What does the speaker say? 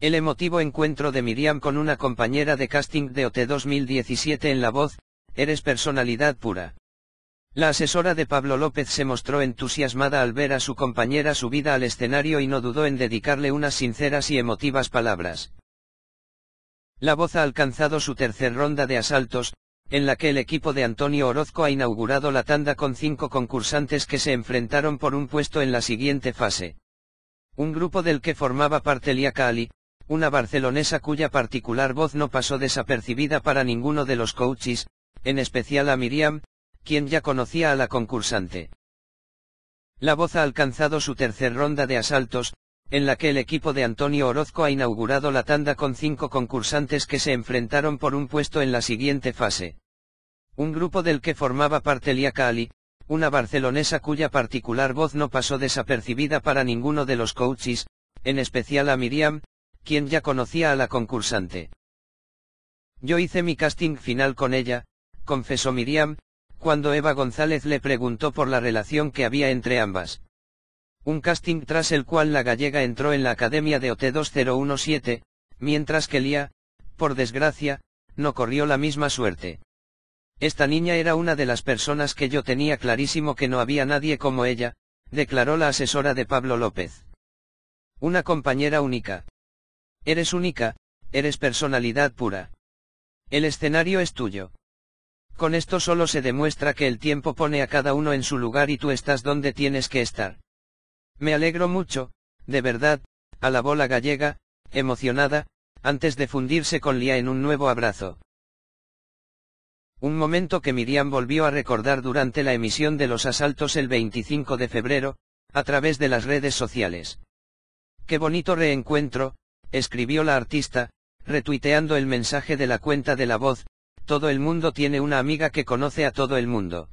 El emotivo encuentro de Miriam con una compañera de casting de OT 2017 en La Voz, Eres personalidad pura. La asesora de Pablo López se mostró entusiasmada al ver a su compañera subida al escenario y no dudó en dedicarle unas sinceras y emotivas palabras. La voz ha alcanzado su tercer ronda de asaltos, en la que el equipo de Antonio Orozco ha inaugurado la tanda con cinco concursantes que se enfrentaron por un puesto en la siguiente fase. Un grupo del que formaba parte Lia Cali, una barcelonesa cuya particular voz no pasó desapercibida para ninguno de los coaches, en especial a Miriam, quien ya conocía a la concursante. La voz ha alcanzado su tercer ronda de asaltos, en la que el equipo de Antonio Orozco ha inaugurado la tanda con cinco concursantes que se enfrentaron por un puesto en la siguiente fase. Un grupo del que formaba parte Lia Cali, una barcelonesa cuya particular voz no pasó desapercibida para ninguno de los coaches, en especial a Miriam, quien ya conocía a la concursante. Yo hice mi casting final con ella, confesó Miriam, cuando Eva González le preguntó por la relación que había entre ambas. Un casting tras el cual la gallega entró en la Academia de OT 2017, mientras que Lía, por desgracia, no corrió la misma suerte. Esta niña era una de las personas que yo tenía clarísimo que no había nadie como ella, declaró la asesora de Pablo López. Una compañera única. Eres única, eres personalidad pura. El escenario es tuyo. Con esto solo se demuestra que el tiempo pone a cada uno en su lugar y tú estás donde tienes que estar. Me alegro mucho, de verdad, a la gallega, emocionada, antes de fundirse con Lía en un nuevo abrazo. Un momento que Miriam volvió a recordar durante la emisión de los asaltos el 25 de febrero, a través de las redes sociales. Qué bonito reencuentro, escribió la artista, retuiteando el mensaje de la cuenta de la voz, todo el mundo tiene una amiga que conoce a todo el mundo.